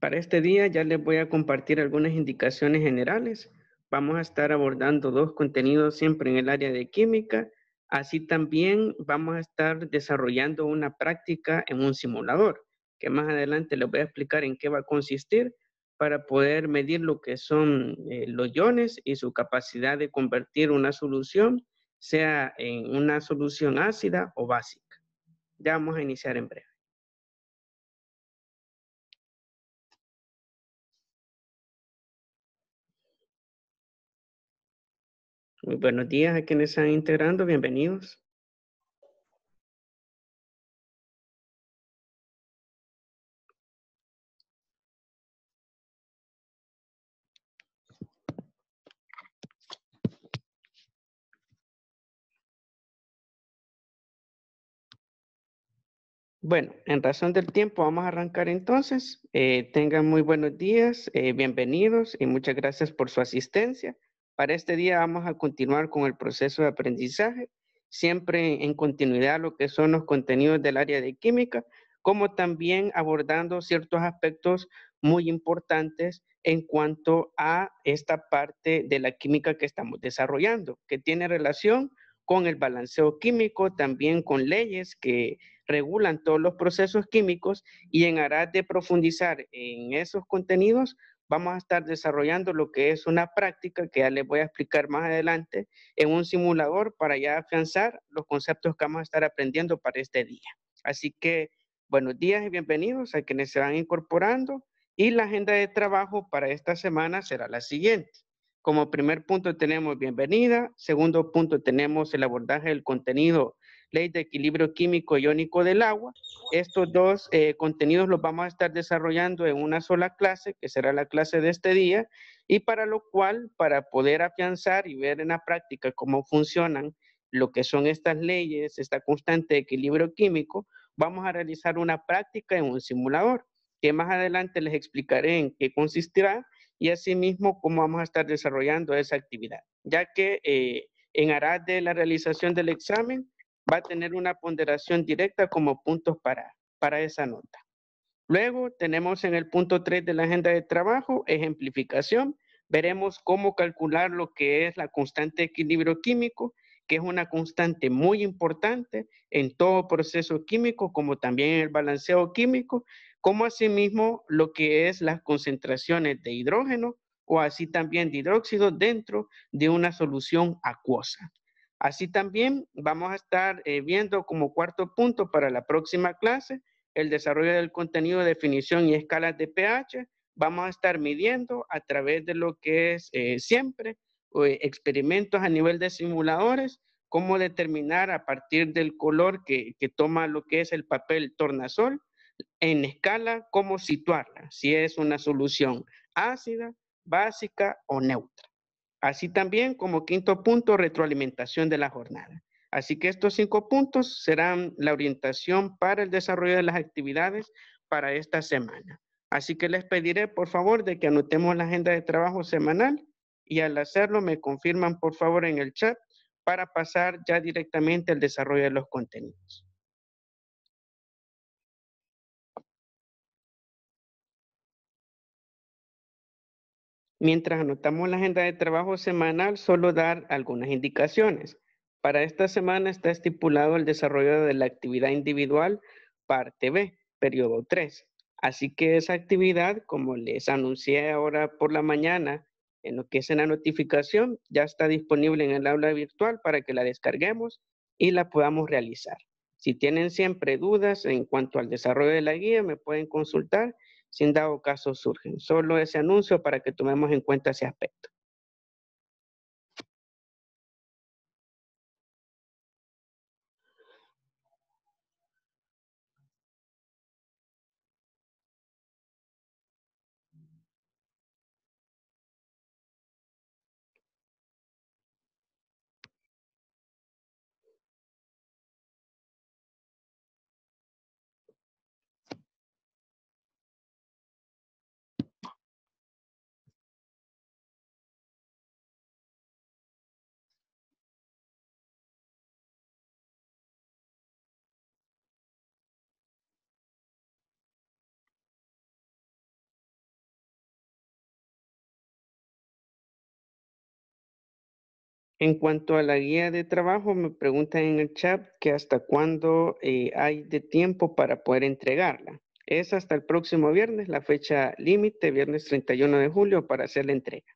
Para este día ya les voy a compartir algunas indicaciones generales. Vamos a estar abordando dos contenidos siempre en el área de química. Así también vamos a estar desarrollando una práctica en un simulador, que más adelante les voy a explicar en qué va a consistir para poder medir lo que son eh, los iones y su capacidad de convertir una solución, sea en una solución ácida o básica. Ya vamos a iniciar en breve. Muy buenos días a quienes están integrando, bienvenidos. Bueno, en razón del tiempo vamos a arrancar entonces. Eh, tengan muy buenos días, eh, bienvenidos y muchas gracias por su asistencia. Para este día vamos a continuar con el proceso de aprendizaje, siempre en continuidad lo que son los contenidos del área de química, como también abordando ciertos aspectos muy importantes en cuanto a esta parte de la química que estamos desarrollando, que tiene relación con el balanceo químico, también con leyes que regulan todos los procesos químicos y en aras de profundizar en esos contenidos, vamos a estar desarrollando lo que es una práctica que ya les voy a explicar más adelante en un simulador para ya afianzar los conceptos que vamos a estar aprendiendo para este día. Así que buenos días y bienvenidos a quienes se van incorporando y la agenda de trabajo para esta semana será la siguiente. Como primer punto tenemos bienvenida, segundo punto tenemos el abordaje del contenido ley de equilibrio químico iónico del agua. Estos dos eh, contenidos los vamos a estar desarrollando en una sola clase, que será la clase de este día, y para lo cual, para poder afianzar y ver en la práctica cómo funcionan lo que son estas leyes, esta constante de equilibrio químico, vamos a realizar una práctica en un simulador, que más adelante les explicaré en qué consistirá y asimismo cómo vamos a estar desarrollando esa actividad, ya que eh, en aras de la realización del examen, va a tener una ponderación directa como puntos para, para esa nota. Luego tenemos en el punto 3 de la agenda de trabajo, ejemplificación. Veremos cómo calcular lo que es la constante de equilibrio químico, que es una constante muy importante en todo proceso químico, como también en el balanceo químico, como asimismo lo que es las concentraciones de hidrógeno o así también de hidróxido dentro de una solución acuosa. Así también vamos a estar eh, viendo como cuarto punto para la próxima clase el desarrollo del contenido, de definición y escalas de pH. Vamos a estar midiendo a través de lo que es eh, siempre eh, experimentos a nivel de simuladores, cómo determinar a partir del color que, que toma lo que es el papel tornasol en escala, cómo situarla, si es una solución ácida, básica o neutra. Así también como quinto punto, retroalimentación de la jornada. Así que estos cinco puntos serán la orientación para el desarrollo de las actividades para esta semana. Así que les pediré, por favor, de que anotemos la agenda de trabajo semanal y al hacerlo me confirman, por favor, en el chat para pasar ya directamente al desarrollo de los contenidos. Mientras anotamos la agenda de trabajo semanal, solo dar algunas indicaciones. Para esta semana está estipulado el desarrollo de la actividad individual, parte B, periodo 3. Así que esa actividad, como les anuncié ahora por la mañana, en lo que es en la notificación, ya está disponible en el aula virtual para que la descarguemos y la podamos realizar. Si tienen siempre dudas en cuanto al desarrollo de la guía, me pueden consultar sin dado caso surgen. Solo ese anuncio para que tomemos en cuenta ese aspecto. En cuanto a la guía de trabajo, me preguntan en el chat que hasta cuándo eh, hay de tiempo para poder entregarla. Es hasta el próximo viernes, la fecha límite, viernes 31 de julio, para hacer la entrega.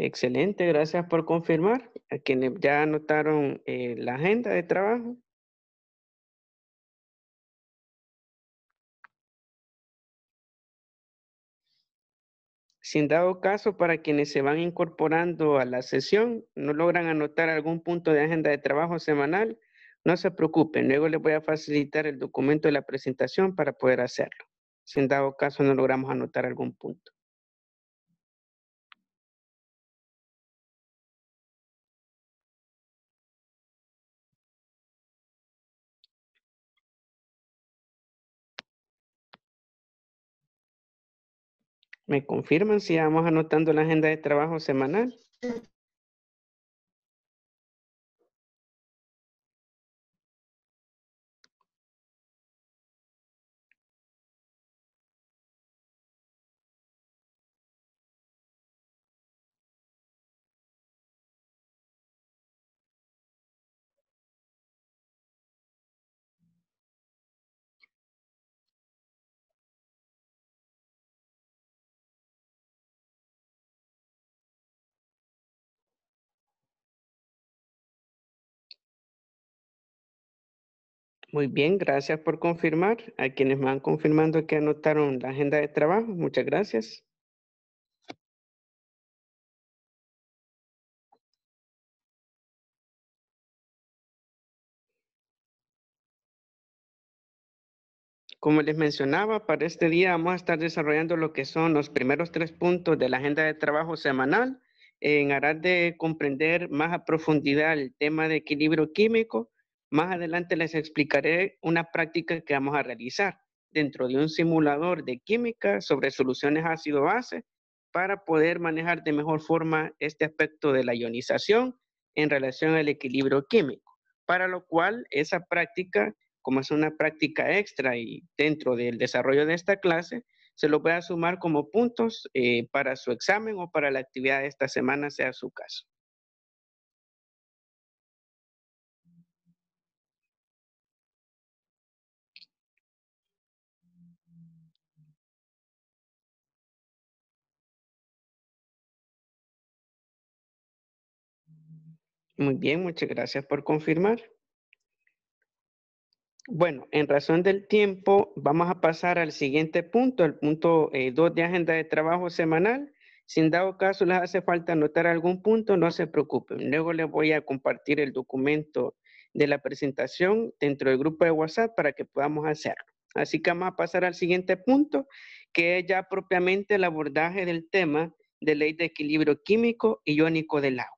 Excelente, gracias por confirmar. A quienes ya anotaron eh, la agenda de trabajo. Sin dado caso, para quienes se van incorporando a la sesión, no logran anotar algún punto de agenda de trabajo semanal, no se preocupen, luego les voy a facilitar el documento de la presentación para poder hacerlo. Sin dado caso, no logramos anotar algún punto. ¿Me confirman si vamos anotando la agenda de trabajo semanal? Muy bien, gracias por confirmar. A quienes van confirmando que anotaron la agenda de trabajo, muchas gracias. Como les mencionaba, para este día vamos a estar desarrollando lo que son los primeros tres puntos de la agenda de trabajo semanal en aras de comprender más a profundidad el tema de equilibrio químico más adelante les explicaré una práctica que vamos a realizar dentro de un simulador de química sobre soluciones ácido-base para poder manejar de mejor forma este aspecto de la ionización en relación al equilibrio químico, para lo cual esa práctica, como es una práctica extra y dentro del desarrollo de esta clase, se lo a sumar como puntos eh, para su examen o para la actividad de esta semana, sea su caso. Muy bien, muchas gracias por confirmar. Bueno, en razón del tiempo, vamos a pasar al siguiente punto, el punto 2 eh, de agenda de trabajo semanal. Sin en dado caso les hace falta anotar algún punto, no se preocupen. Luego les voy a compartir el documento de la presentación dentro del grupo de WhatsApp para que podamos hacerlo. Así que vamos a pasar al siguiente punto, que es ya propiamente el abordaje del tema de ley de equilibrio químico y iónico del agua.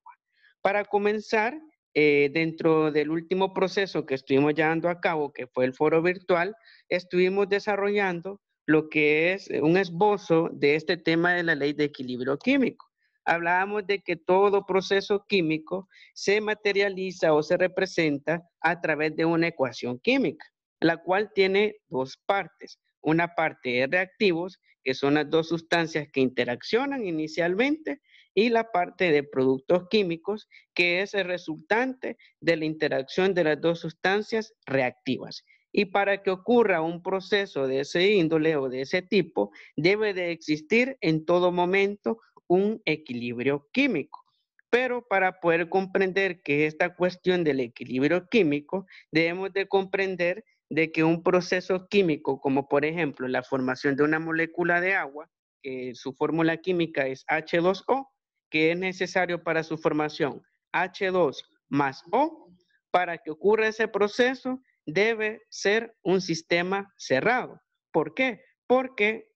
Para comenzar, eh, dentro del último proceso que estuvimos llevando a cabo, que fue el foro virtual, estuvimos desarrollando lo que es eh, un esbozo de este tema de la ley de equilibrio químico. Hablábamos de que todo proceso químico se materializa o se representa a través de una ecuación química, la cual tiene dos partes. Una parte de reactivos, que son las dos sustancias que interaccionan inicialmente, y la parte de productos químicos, que es el resultante de la interacción de las dos sustancias reactivas. Y para que ocurra un proceso de ese índole o de ese tipo, debe de existir en todo momento un equilibrio químico. Pero para poder comprender que esta cuestión del equilibrio químico, debemos de comprender de que un proceso químico, como por ejemplo la formación de una molécula de agua, que su fórmula química es H2O, que es necesario para su formación, H2 más O, para que ocurra ese proceso, debe ser un sistema cerrado. ¿Por qué? Porque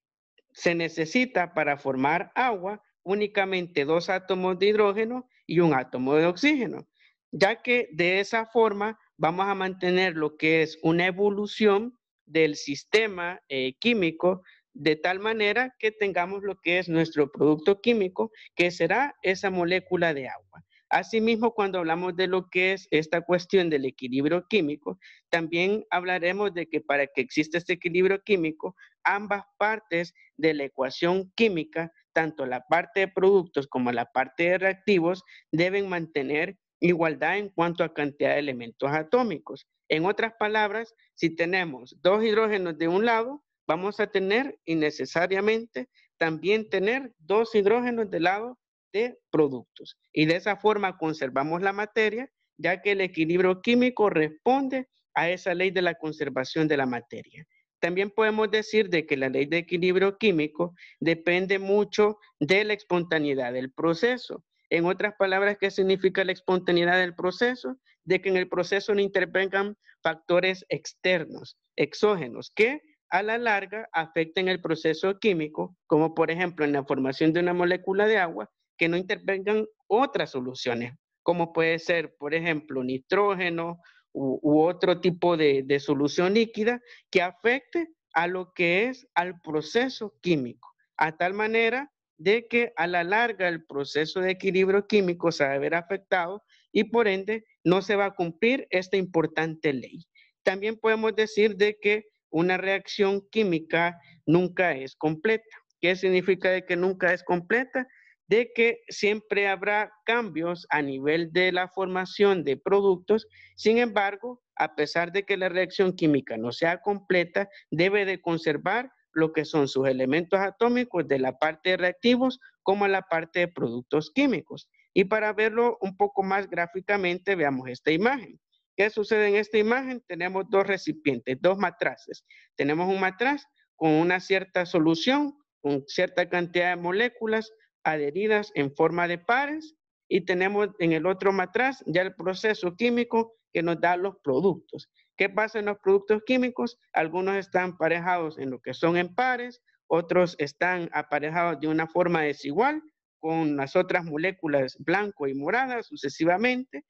se necesita para formar agua únicamente dos átomos de hidrógeno y un átomo de oxígeno, ya que de esa forma vamos a mantener lo que es una evolución del sistema eh, químico de tal manera que tengamos lo que es nuestro producto químico, que será esa molécula de agua. Asimismo, cuando hablamos de lo que es esta cuestión del equilibrio químico, también hablaremos de que para que exista este equilibrio químico, ambas partes de la ecuación química, tanto la parte de productos como la parte de reactivos, deben mantener igualdad en cuanto a cantidad de elementos atómicos. En otras palabras, si tenemos dos hidrógenos de un lado, vamos a tener innecesariamente también tener dos hidrógenos del lado de productos. Y de esa forma conservamos la materia, ya que el equilibrio químico responde a esa ley de la conservación de la materia. También podemos decir de que la ley de equilibrio químico depende mucho de la espontaneidad del proceso. En otras palabras, ¿qué significa la espontaneidad del proceso? De que en el proceso no intervengan factores externos, exógenos, que a la larga afecten el proceso químico, como por ejemplo en la formación de una molécula de agua, que no intervengan otras soluciones, como puede ser, por ejemplo, nitrógeno u, otro tipo de, de solución líquida que afecte a lo que es al proceso químico, a tal manera de que a la larga el proceso de equilibrio químico se va a ver afectado y por ende no se va a cumplir esta importante ley. También podemos decir de que una reacción química nunca es completa. ¿Qué significa de que nunca es completa? De que siempre habrá cambios a nivel de la formación de productos. Sin embargo, a pesar de que la reacción química no sea completa, debe de conservar lo que son sus elementos atómicos de la parte de reactivos como la parte de productos químicos. Y para verlo un poco más gráficamente, veamos esta imagen. ¿Qué sucede en esta imagen? Tenemos dos recipientes, dos matraces. Tenemos un matraz con una cierta solución, con cierta cantidad de moléculas adheridas en forma de pares y tenemos en el otro matraz ya el proceso químico que nos da los productos. ¿Qué pasa en los productos químicos? Algunos están aparejados en lo que son en pares, otros están aparejados de una forma desigual con las otras moléculas blanco y morada sucesivamente,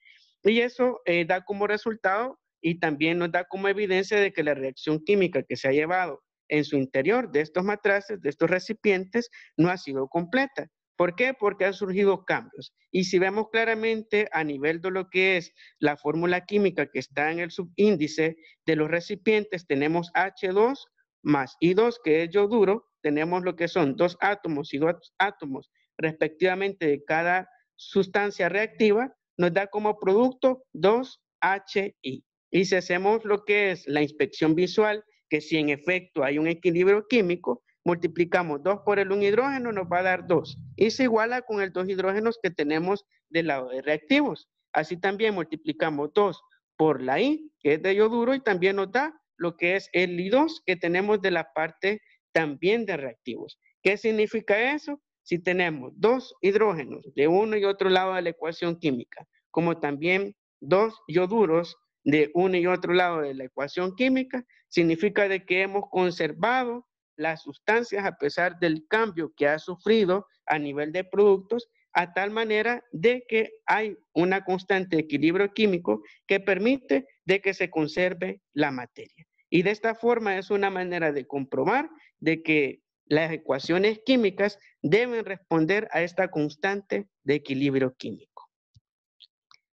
y eso eh, da como resultado y también nos da como evidencia de que la reacción química que se ha llevado en su interior de estos matraces, de estos recipientes, no ha sido completa. ¿Por qué? Porque han surgido cambios. Y si vemos claramente a nivel de lo que es la fórmula química que está en el subíndice de los recipientes, tenemos H2 más I2, que es duro, tenemos lo que son dos átomos y dos átomos respectivamente de cada sustancia reactiva, nos da como producto 2HI. Y si hacemos lo que es la inspección visual, que si en efecto hay un equilibrio químico, multiplicamos 2 por el 1 hidrógeno, nos va a dar 2. Y se iguala con el 2 hidrógenos que tenemos del lado de reactivos. Así también multiplicamos 2 por la I, que es de yoduro, y también nos da lo que es el I2 que tenemos de la parte también de reactivos. ¿Qué significa eso? si tenemos dos hidrógenos de uno y otro lado de la ecuación química, como también dos yoduros de uno y otro lado de la ecuación química, significa de que hemos conservado las sustancias a pesar del cambio que ha sufrido a nivel de productos, a tal manera de que hay una constante equilibrio químico que permite de que se conserve la materia. Y de esta forma es una manera de comprobar de que las ecuaciones químicas deben responder a esta constante de equilibrio químico.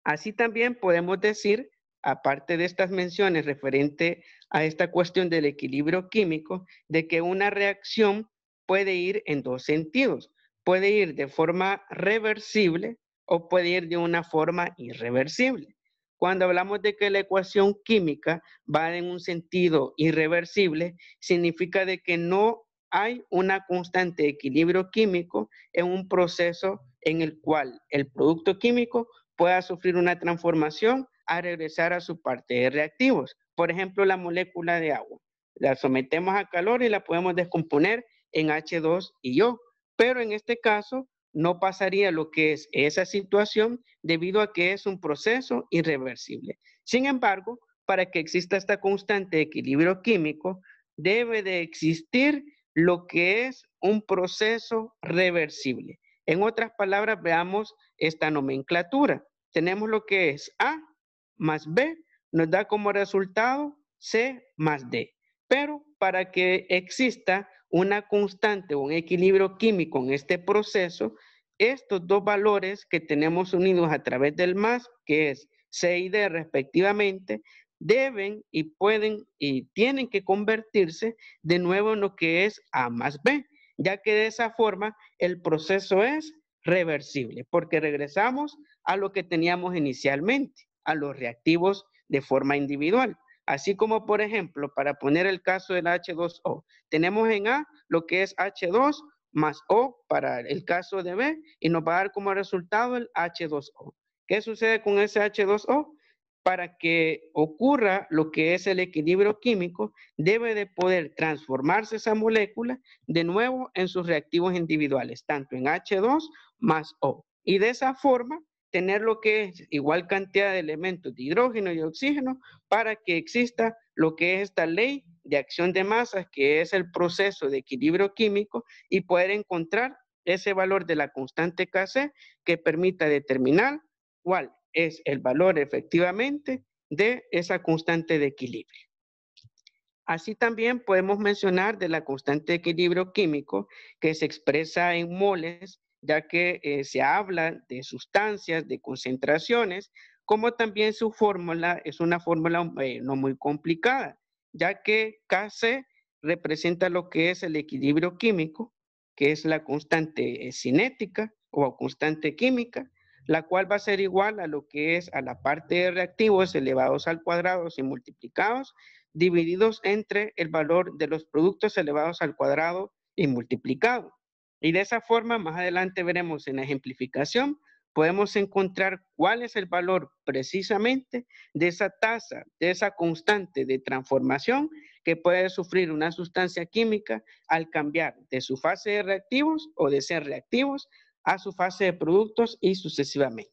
Así también podemos decir, aparte de estas menciones referente a esta cuestión del equilibrio químico, de que una reacción puede ir en dos sentidos. Puede ir de forma reversible o puede ir de una forma irreversible. Cuando hablamos de que la ecuación química va en un sentido irreversible, significa de que no hay una constante de equilibrio químico en un proceso en el cual el producto químico pueda sufrir una transformación a regresar a su parte de reactivos. Por ejemplo, la molécula de agua. La sometemos a calor y la podemos descomponer en H2 y O. Pero en este caso no pasaría lo que es esa situación debido a que es un proceso irreversible. Sin embargo, para que exista esta constante de equilibrio químico, debe de existir lo que es un proceso reversible. En otras palabras, veamos esta nomenclatura. Tenemos lo que es A más B, nos da como resultado C más D. Pero para que exista una constante o un equilibrio químico en este proceso, estos dos valores que tenemos unidos a través del más, que es C y D respectivamente, deben y pueden y tienen que convertirse de nuevo en lo que es A más B, ya que de esa forma el proceso es reversible, porque regresamos a lo que teníamos inicialmente, a los reactivos de forma individual. Así como, por ejemplo, para poner el caso del H2O, tenemos en A lo que es H2 más O para el caso de B y nos va a dar como resultado el H2O. ¿Qué sucede con ese H2O? para que ocurra lo que es el equilibrio químico, debe de poder transformarse esa molécula de nuevo en sus reactivos individuales, tanto en H2 más O. Y de esa forma, tener lo que es igual cantidad de elementos de hidrógeno y oxígeno para que exista lo que es esta ley de acción de masas, que es el proceso de equilibrio químico, y poder encontrar ese valor de la constante Kc que permita determinar cuál es el valor efectivamente de esa constante de equilibrio. Así también podemos mencionar de la constante de equilibrio químico que se expresa en moles, ya que eh, se habla de sustancias, de concentraciones, como también su fórmula es una fórmula eh, no muy complicada, ya que KC representa lo que es el equilibrio químico, que es la constante eh, cinética o constante química, la cual va a ser igual a lo que es a la parte de reactivos elevados al cuadrado y multiplicados, divididos entre el valor de los productos elevados al cuadrado y multiplicado. Y de esa forma, más adelante veremos en la ejemplificación, podemos encontrar cuál es el valor precisamente de esa tasa, de esa constante de transformación que puede sufrir una sustancia química al cambiar de su fase de reactivos o de ser reactivos a su fase de productos y sucesivamente.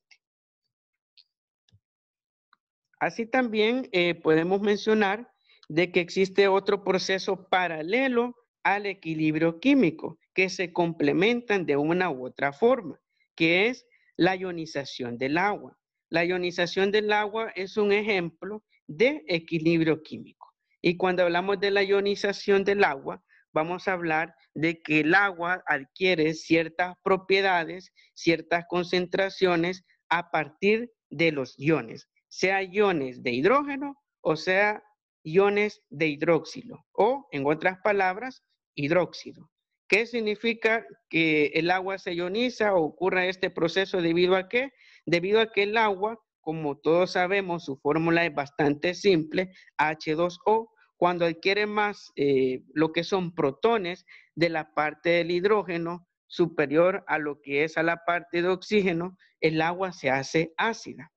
Así también eh, podemos mencionar de que existe otro proceso paralelo al equilibrio químico, que se complementan de una u otra forma, que es la ionización del agua. La ionización del agua es un ejemplo de equilibrio químico. Y cuando hablamos de la ionización del agua, vamos a hablar de que el agua adquiere ciertas propiedades, ciertas concentraciones a partir de los iones, sea iones de hidrógeno o sea iones de hidróxilo, o en otras palabras, hidróxido. ¿Qué significa que el agua se ioniza o ocurra este proceso debido a qué? Debido a que el agua, como todos sabemos, su fórmula es bastante simple, H2O, cuando adquiere más eh, lo que son protones de la parte del hidrógeno superior a lo que es a la parte de oxígeno, el agua se hace ácida,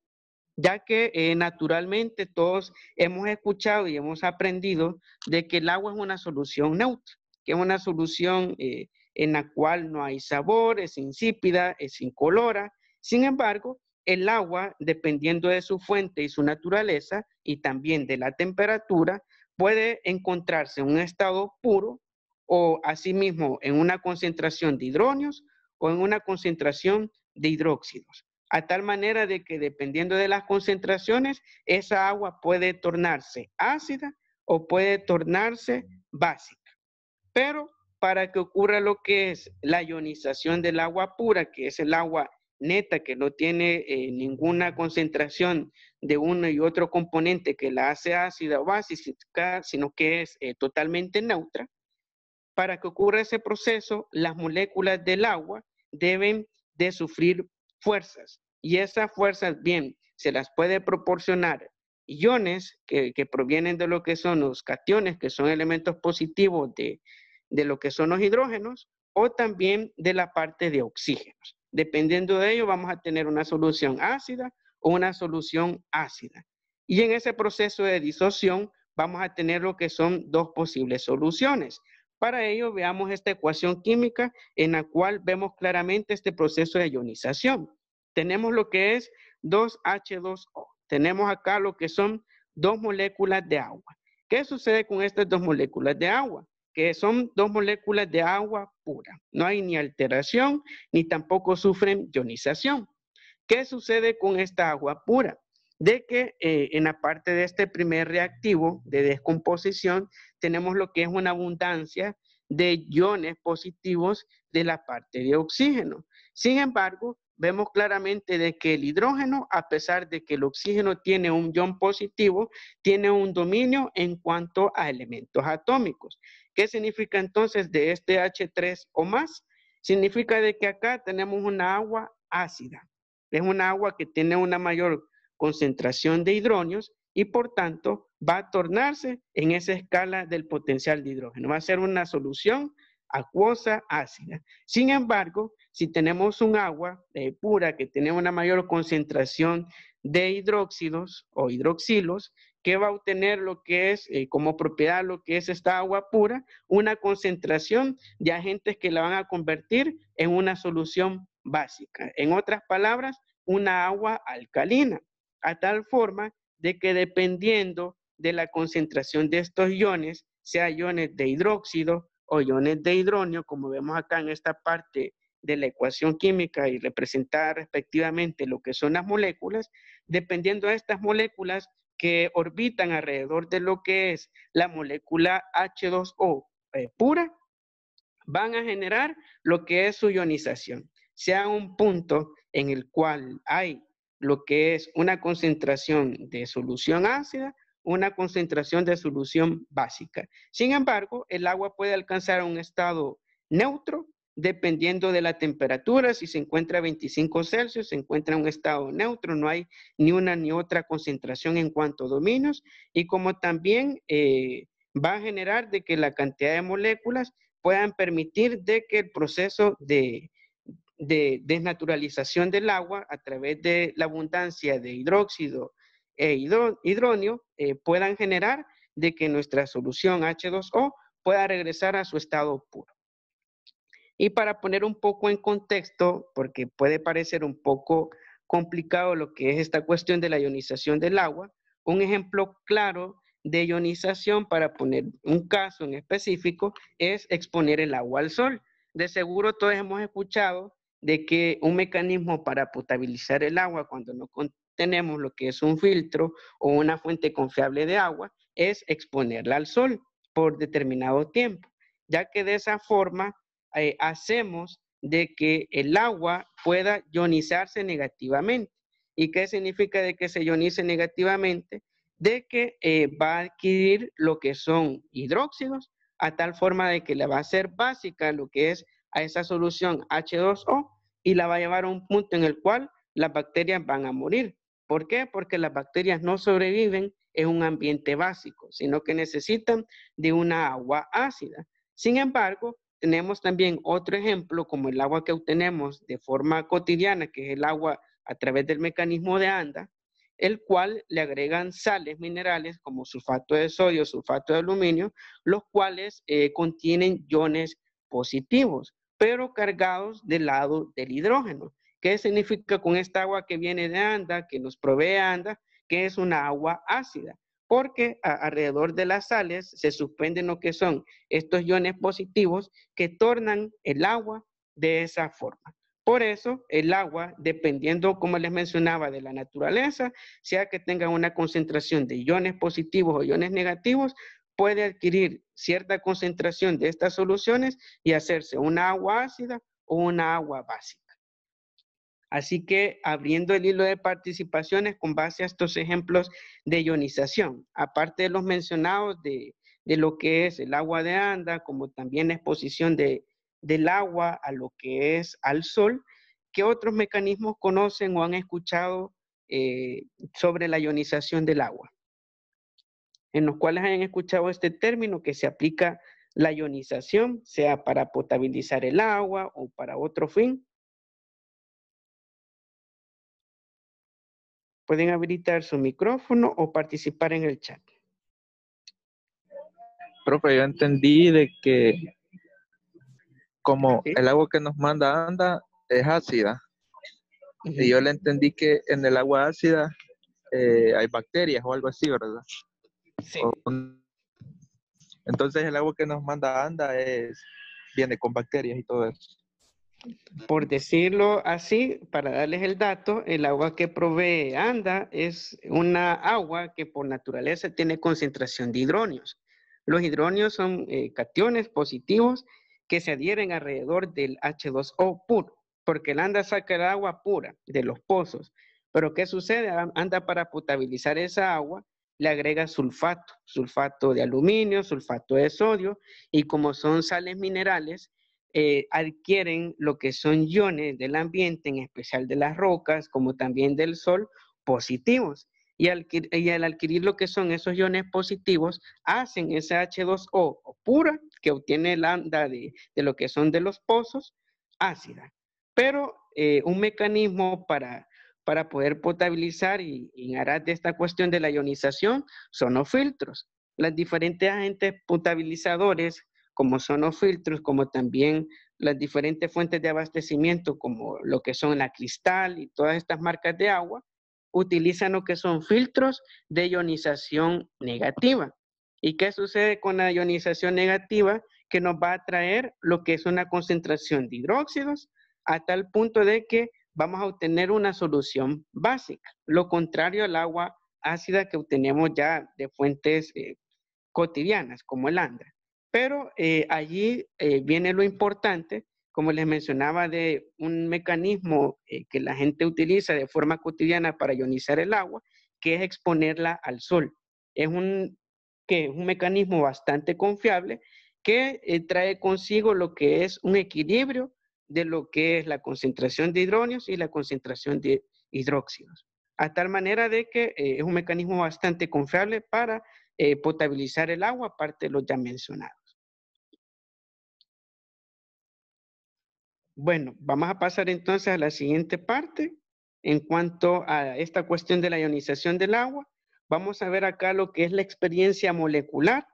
ya que eh, naturalmente todos hemos escuchado y hemos aprendido de que el agua es una solución neutra, que es una solución eh, en la cual no hay sabor, es insípida, es incolora. Sin embargo, el agua, dependiendo de su fuente y su naturaleza, y también de la temperatura, puede encontrarse en un estado puro o asimismo en una concentración de hidróneos o en una concentración de hidróxidos, a tal manera de que dependiendo de las concentraciones, esa agua puede tornarse ácida o puede tornarse básica. Pero para que ocurra lo que es la ionización del agua pura, que es el agua neta que no tiene eh, ninguna concentración de uno y otro componente que la hace ácida o básica, sino que es eh, totalmente neutra, para que ocurra ese proceso, las moléculas del agua deben de sufrir fuerzas. Y esas fuerzas, bien, se las puede proporcionar iones que, provienen de lo que son los cationes, que son elementos positivos de, de lo que son los hidrógenos, o también de la parte de oxígenos. Dependiendo de ello, vamos a tener una solución ácida o una solución ácida. Y en ese proceso de disociación vamos a tener lo que son dos posibles soluciones. Para ello, veamos esta ecuación química en la cual vemos claramente este proceso de ionización. Tenemos lo que es 2H2O. Tenemos acá lo que son dos moléculas de agua. ¿Qué sucede con estas dos moléculas de agua? que son dos moléculas de agua pura. No hay ni alteración ni tampoco sufren ionización. ¿Qué sucede con esta agua pura? De que eh, en la parte de este primer reactivo de descomposición tenemos lo que es una abundancia de iones positivos de la parte de oxígeno. Sin embargo, vemos claramente de que el hidrógeno, a pesar de que el oxígeno tiene un ion positivo, tiene un dominio en cuanto a elementos atómicos. ¿Qué significa entonces de este H3 o más? Significa de que acá tenemos una agua ácida. Es una agua que tiene una mayor concentración de hidróneos y por tanto va a tornarse en esa escala del potencial de hidrógeno. Va a ser una solución acuosa, ácida. Sin embargo, si tenemos un agua eh, pura que tiene una mayor concentración de hidróxidos o hidroxilos, ¿qué va a obtener lo que es eh, como propiedad lo que es esta agua pura, una concentración de agentes que la van a convertir en una solución básica. En otras palabras, una agua alcalina, a tal forma de que dependiendo de la concentración de estos iones, sea iones de hidróxido o iones de hidrógeno, como vemos acá en esta parte de la ecuación química y representada respectivamente lo que son las moléculas, dependiendo de estas moléculas que orbitan alrededor de lo que es la molécula H2O eh, pura, van a generar lo que es su ionización. Sea un punto en el cual hay lo que es una concentración de solución ácida, una concentración de solución básica. Sin embargo, el agua puede alcanzar un estado neutro dependiendo de la temperatura, si se encuentra a 25 Celsius, se encuentra en un estado neutro, no hay ni una ni otra concentración en cuanto a dominios, y como también eh, va a generar de que la cantidad de moléculas puedan permitir de que el proceso de desnaturalización del agua a través de la abundancia de hidróxido e hidróneo eh, puedan generar de que nuestra solución H2O pueda regresar a su estado puro. Y para poner un poco en contexto, porque puede parecer un poco complicado lo que es esta cuestión de la ionización del agua, un ejemplo claro de ionización, para poner un caso en específico, es exponer el agua al sol. De seguro todos hemos escuchado de que un mecanismo para potabilizar el agua cuando no tenemos lo que es un filtro o una fuente confiable de agua es exponerla al sol por determinado tiempo, ya que de esa forma eh, hacemos de que el agua pueda ionizarse negativamente. ¿Y qué significa de que se ionice negativamente? De que eh, va a adquirir lo que son hidróxidos, a tal forma de que le va a hacer básica lo que es a esa solución H2O y la va a llevar a un punto en el cual las bacterias van a morir. ¿Por qué? Porque las bacterias no sobreviven en un ambiente básico, sino que necesitan de una agua ácida. Sin embargo, tenemos también otro ejemplo, como el agua que obtenemos de forma cotidiana, que es el agua a través del mecanismo de ANDA, el cual le agregan sales minerales como sulfato de sodio, sulfato de aluminio, los cuales eh, contienen iones positivos, pero cargados del lado del hidrógeno. ¿Qué significa con esta agua que viene de Anda, que nos provee Anda, que es una agua ácida? Porque alrededor de las sales se suspenden lo que son estos iones positivos que tornan el agua de esa forma. Por eso el agua, dependiendo, como les mencionaba, de la naturaleza, sea que tenga una concentración de iones positivos o iones negativos, puede adquirir cierta concentración de estas soluciones y hacerse una agua ácida o una agua básica. Así que abriendo el hilo de participaciones con base a estos ejemplos de ionización, aparte de los mencionados de, lo que es el agua de anda, como también la exposición de, del agua a lo que es al sol, ¿qué otros mecanismos conocen o han escuchado eh, sobre la ionización del agua? En los cuales hayan escuchado este término que se aplica la ionización, sea para potabilizar el agua o para otro fin. Pueden habilitar su micrófono o participar en el chat. Profe, yo entendí de que como el agua que nos manda anda es ácida. Y yo le entendí que en el agua ácida eh, hay bacterias o algo así, ¿verdad? Sí. entonces el agua que nos manda anda es, viene con bacterias y todo eso. Por decirlo así, para darles el dato, el agua que provee ANDA es una agua que por naturaleza tiene concentración de hidróneos. Los hidróneos son eh, cationes positivos que se adhieren alrededor del H2O puro, porque el ANDA saca el agua pura de los pozos. Pero ¿qué sucede? ANDA para potabilizar esa agua le agrega sulfato, sulfato de aluminio, sulfato de sodio, y como son sales minerales, eh, adquieren lo que son iones del ambiente, en especial de las rocas, como también del sol, positivos. Y al, al, adquirir lo que son esos iones positivos, hacen ese H2O pura, que obtiene la de, de lo que son de los pozos, ácida. Pero eh, un mecanismo para, poder potabilizar y, en aras de esta cuestión de la ionización son los filtros. Las diferentes agentes potabilizadores como son los filtros, como también las diferentes fuentes de abastecimiento, como lo que son la cristal y todas estas marcas de agua, utilizan lo que son filtros de ionización negativa. ¿Y qué sucede con la ionización negativa? Que nos va a traer lo que es una concentración de hidróxidos a tal punto de que vamos a obtener una solución básica, lo contrario al agua ácida que obtenemos ya de fuentes eh, cotidianas como el Andra. Pero eh, allí eh, viene lo importante, como les mencionaba, de un mecanismo eh, que la gente utiliza de forma cotidiana para ionizar el agua, que es exponerla al sol. Es un, que es un mecanismo bastante confiable que trae consigo lo que es un equilibrio de lo que es la concentración de hidróneos y la concentración de hidróxidos, a tal manera de que es un mecanismo bastante confiable para potabilizar el agua, aparte de lo ya mencionado. Bueno, vamos a pasar entonces a la siguiente parte. En cuanto a esta cuestión de la ionización del agua, vamos a ver acá lo que es la experiencia molecular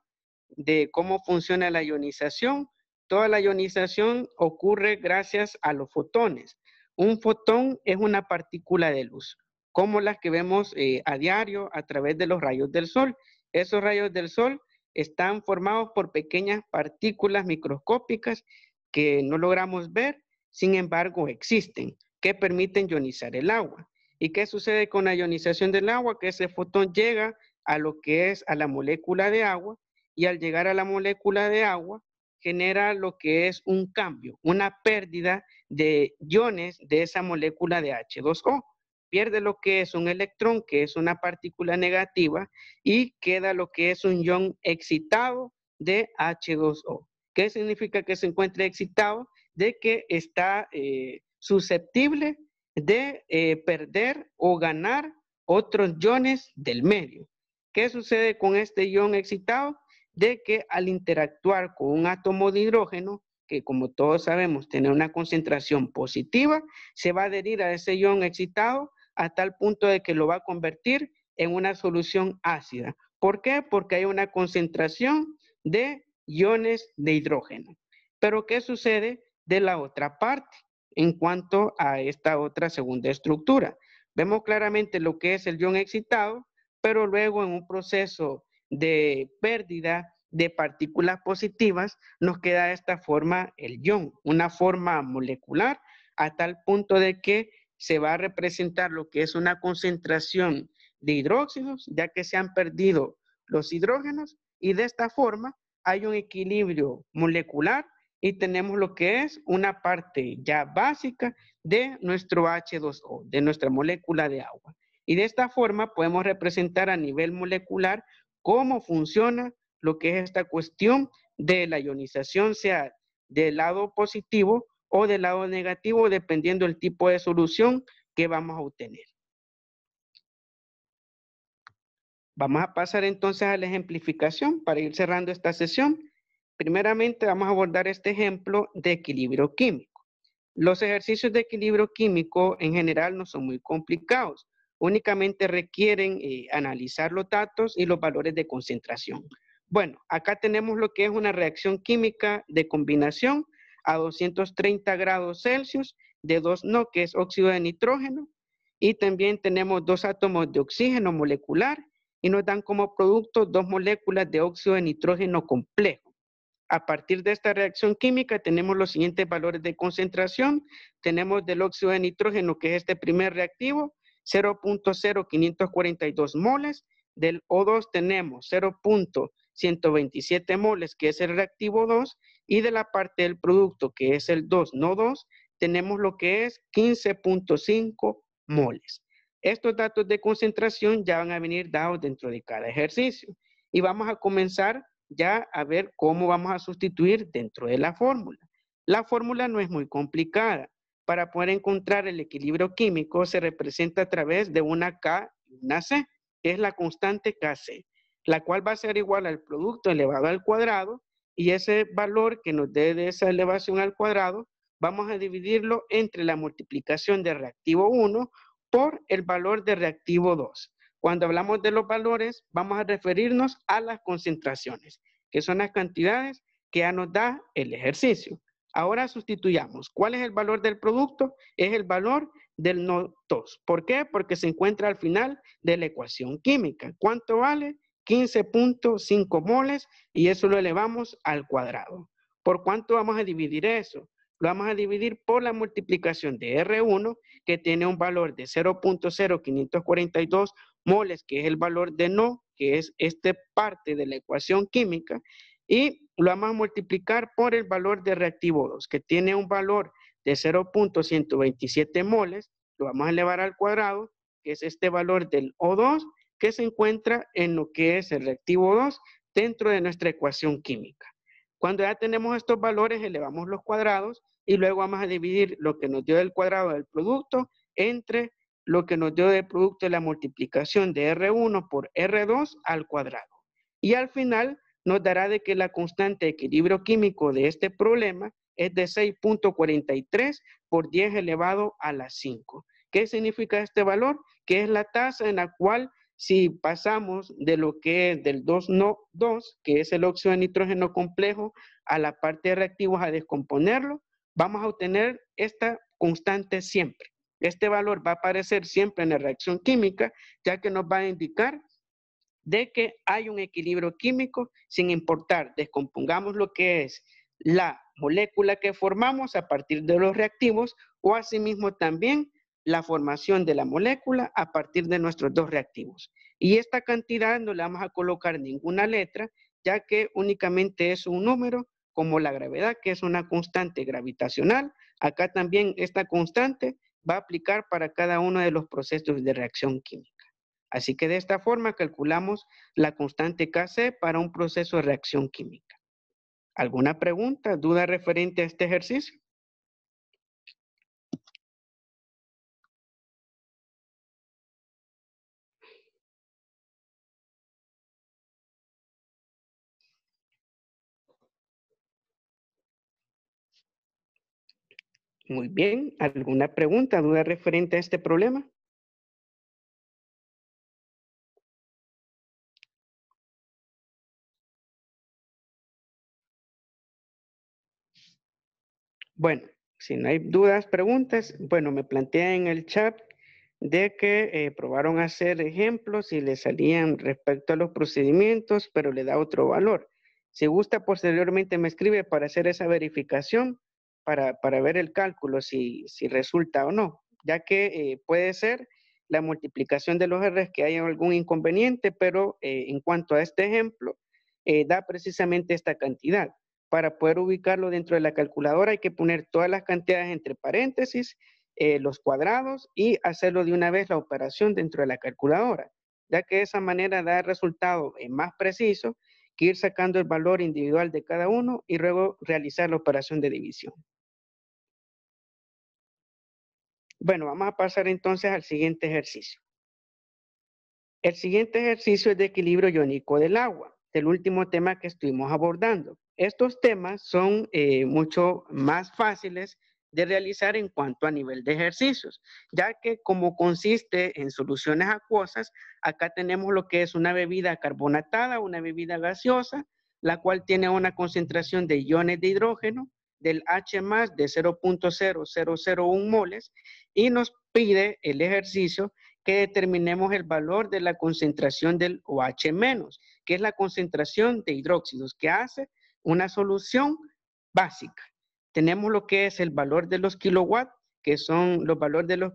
de cómo funciona la ionización. Toda la ionización ocurre gracias a los fotones. Un fotón es una partícula de luz, como las que vemos eh, a diario a través de los rayos del sol. Esos rayos del sol están formados por pequeñas partículas microscópicas que no logramos ver sin embargo existen, que permiten ionizar el agua. ¿Y qué sucede con la ionización del agua? Que ese fotón llega a lo que es a la molécula de agua y al llegar a la molécula de agua genera lo que es un cambio, una pérdida de iones de esa molécula de H2O. Pierde lo que es un electrón, que es una partícula negativa, y queda lo que es un ion excitado de H2O. ¿Qué significa que se encuentre excitado? de que está eh, susceptible de eh, perder o ganar otros iones del medio. ¿Qué sucede con este ion excitado? De que al interactuar con un átomo de hidrógeno, que como todos sabemos tiene una concentración positiva, se va a adherir a ese ion excitado a tal punto de que lo va a convertir en una solución ácida. ¿Por qué? Porque hay una concentración de iones de hidrógeno. Pero ¿qué sucede de la otra parte en cuanto a esta otra segunda estructura. Vemos claramente lo que es el ion excitado, pero luego en un proceso de pérdida de partículas positivas nos queda de esta forma el ion, una forma molecular a tal punto de que se va a representar lo que es una concentración de hidróxidos, ya que se han perdido los hidrógenos y de esta forma hay un equilibrio molecular y tenemos lo que es una parte ya básica de nuestro H2O, de nuestra molécula de agua. Y de esta forma podemos representar a nivel molecular cómo funciona lo que es esta cuestión de la ionización, sea del lado positivo o del lado negativo, dependiendo del tipo de solución que vamos a obtener. Vamos a pasar entonces a la ejemplificación para ir cerrando esta sesión. Primeramente vamos a abordar este ejemplo de equilibrio químico. Los ejercicios de equilibrio químico en general no son muy complicados, únicamente requieren eh, analizar los datos y los valores de concentración. Bueno, acá tenemos lo que es una reacción química de combinación a 230 grados Celsius de dos no, que es óxido de nitrógeno, y también tenemos dos átomos de oxígeno molecular y nos dan como producto dos moléculas de óxido de nitrógeno complejo. A partir de esta reacción química tenemos los siguientes valores de concentración. Tenemos del óxido de nitrógeno, que es este primer reactivo, 0.0542 moles. Del O2 tenemos 0.127 moles, que es el reactivo 2. Y de la parte del producto, que es el 2, no 2, tenemos lo que es 15.5 moles. Estos datos de concentración ya van a venir dados dentro de cada ejercicio. Y vamos a comenzar ya a ver cómo vamos a sustituir dentro de la fórmula. La fórmula no es muy complicada. Para poder encontrar el equilibrio químico se representa a través de una K y una C, que es la constante KC, la cual va a ser igual al producto elevado al cuadrado y ese valor que nos dé de esa elevación al cuadrado vamos a dividirlo entre la multiplicación de reactivo 1 por el valor de reactivo 2. Cuando hablamos de los valores, vamos a referirnos a las concentraciones, que son las cantidades que ya nos da el ejercicio. Ahora sustituyamos. ¿Cuál es el valor del producto? Es el valor del NO2. ¿Por qué? Porque se encuentra al final de la ecuación química. ¿Cuánto vale? 15.5 moles y eso lo elevamos al cuadrado. ¿Por cuánto vamos a dividir eso? Lo vamos a dividir por la multiplicación de R1, que tiene un valor de 0.0542 moles, que es el valor de no, que es esta parte de la ecuación química, y lo vamos a multiplicar por el valor de reactivo 2, que tiene un valor de 0.127 moles, lo vamos a elevar al cuadrado, que es este valor del O2, que se encuentra en lo que es el reactivo 2 dentro de nuestra ecuación química. Cuando ya tenemos estos valores, elevamos los cuadrados y luego vamos a dividir lo que nos dio el cuadrado del producto entre lo que nos dio de producto de la multiplicación de R1 por R2 al cuadrado. Y al final nos dará de que la constante de equilibrio químico de este problema es de 6.43 por 10 elevado a la 5. ¿Qué significa este valor? Que es la tasa en la cual si pasamos de lo que es del 2 no 2, que es el óxido de nitrógeno complejo, a la parte de reactivos a descomponerlo, vamos a obtener esta constante siempre. Este valor va a aparecer siempre en la reacción química, ya que nos va a indicar de que hay un equilibrio químico sin importar, descompongamos lo que es la molécula que formamos a partir de los reactivos o asimismo también la formación de la molécula a partir de nuestros dos reactivos. Y esta cantidad no la vamos a colocar ninguna letra, ya que únicamente es un número, como la gravedad, que es una constante gravitacional. Acá también esta constante va a aplicar para cada uno de los procesos de reacción química. Así que de esta forma calculamos la constante Kc para un proceso de reacción química. ¿Alguna pregunta, duda referente a este ejercicio? Muy bien, ¿alguna pregunta, duda referente a este problema? Bueno, si no hay dudas, preguntas, bueno, me plantea en el chat de que eh, probaron hacer ejemplos y le salían respecto a los procedimientos, pero le da otro valor. Si gusta, posteriormente me escribe para hacer esa verificación para, ver el cálculo si, resulta o no, ya que eh, puede ser la multiplicación de los R's que haya algún inconveniente, pero eh, en cuanto a este ejemplo, eh, da precisamente esta cantidad. Para poder ubicarlo dentro de la calculadora hay que poner todas las cantidades entre paréntesis, los cuadrados y hacerlo de una vez la operación dentro de la calculadora, ya que de esa manera da el resultado más preciso que ir sacando el valor individual de cada uno y luego realizar la operación de división. Bueno, vamos a pasar entonces al siguiente ejercicio. El siguiente ejercicio es de equilibrio iónico del agua, del último tema que estuvimos abordando. Estos temas son eh, mucho más fáciles de realizar en cuanto a nivel de ejercicios, ya que como consiste en soluciones acuosas, acá tenemos lo que es una bebida carbonatada, una bebida gaseosa, la cual tiene una concentración de iones de hidrógeno, del H más de 0.0001 moles y nos pide el ejercicio que determinemos el valor de la concentración del OH menos, que es la concentración de hidróxidos que hace una solución básica. Tenemos lo que es el valor de los kilowatts, que son los valores de los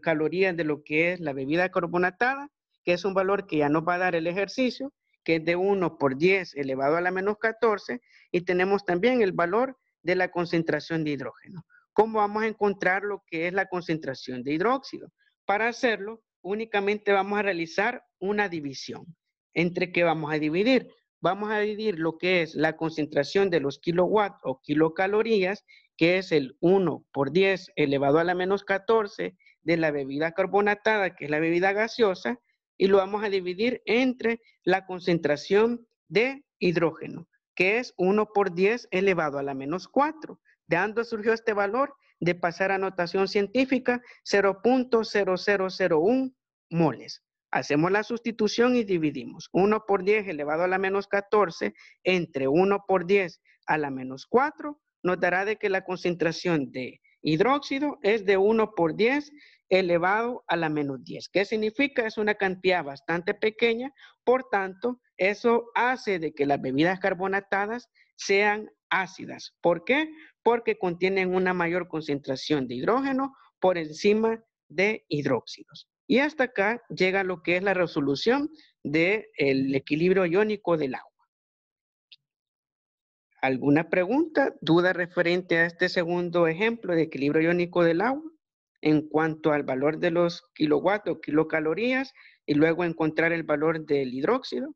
calorías de lo que es la bebida carbonatada, que es un valor que ya nos va a dar el ejercicio, que es de 1 por 10 elevado a la menos 14, y tenemos también el valor de la concentración de hidrógeno. ¿Cómo vamos a encontrar lo que es la concentración de hidróxido? Para hacerlo, únicamente vamos a realizar una división. ¿Entre qué vamos a dividir? Vamos a dividir lo que es la concentración de los kilowatts o kilocalorías, que es el 1 por 10 elevado a la menos 14 de la bebida carbonatada, que es la bebida gaseosa, y lo vamos a dividir entre la concentración de hidrógeno, que es 1 por 10 elevado a la menos 4. De dónde surgió este valor de pasar a notación científica 0.0001 moles. Hacemos la sustitución y dividimos 1 por 10 elevado a la menos 14 entre 1 por 10 a la menos 4, nos dará de que la concentración de hidróxido es de 1 por 10 elevado a la menos 10. ¿Qué significa? Es una cantidad bastante pequeña, por tanto, eso hace de que las bebidas carbonatadas sean ácidas. ¿Por qué? Porque contienen una mayor concentración de hidrógeno por encima de hidróxidos. Y hasta acá llega lo que es la resolución del equilibrio iónico del agua. ¿Alguna pregunta, duda referente a este segundo ejemplo de equilibrio iónico del agua? en cuanto al valor de los kilowatts o kilocalorías y luego encontrar el valor del hidróxido.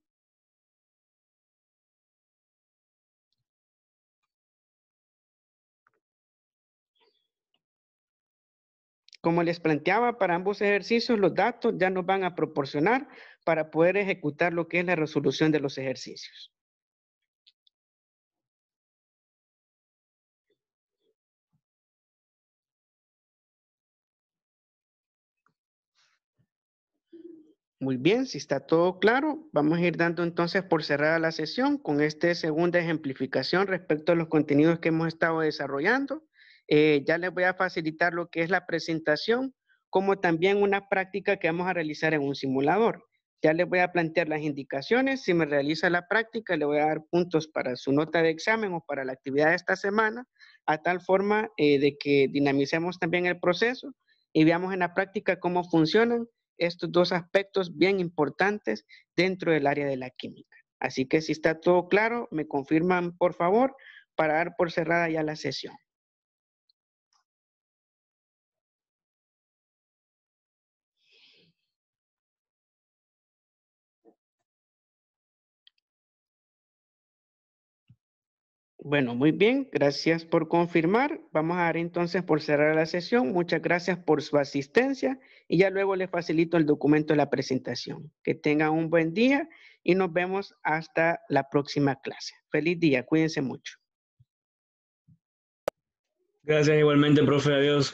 Como les planteaba, para ambos ejercicios los datos ya nos van a proporcionar para poder ejecutar lo que es la resolución de los ejercicios. Muy bien, si está todo claro, vamos a ir dando entonces por cerrada la sesión con esta segunda ejemplificación respecto a los contenidos que hemos estado desarrollando. Eh, ya les voy a facilitar lo que es la presentación, como también una práctica que vamos a realizar en un simulador. Ya les voy a plantear las indicaciones. Si me realiza la práctica, le voy a dar puntos para su nota de examen o para la actividad de esta semana, a tal forma eh, de que dinamicemos también el proceso y veamos en la práctica cómo funcionan estos dos aspectos bien importantes dentro del área de la química. Así que si está todo claro, me confirman por favor para dar por cerrada ya la sesión. Bueno, muy bien, gracias por confirmar. Vamos a dar entonces por cerrar la sesión. Muchas gracias por su asistencia y ya luego les facilito el documento de la presentación. Que tengan un buen día y nos vemos hasta la próxima clase. Feliz día, cuídense mucho. Gracias igualmente, profe. Adiós.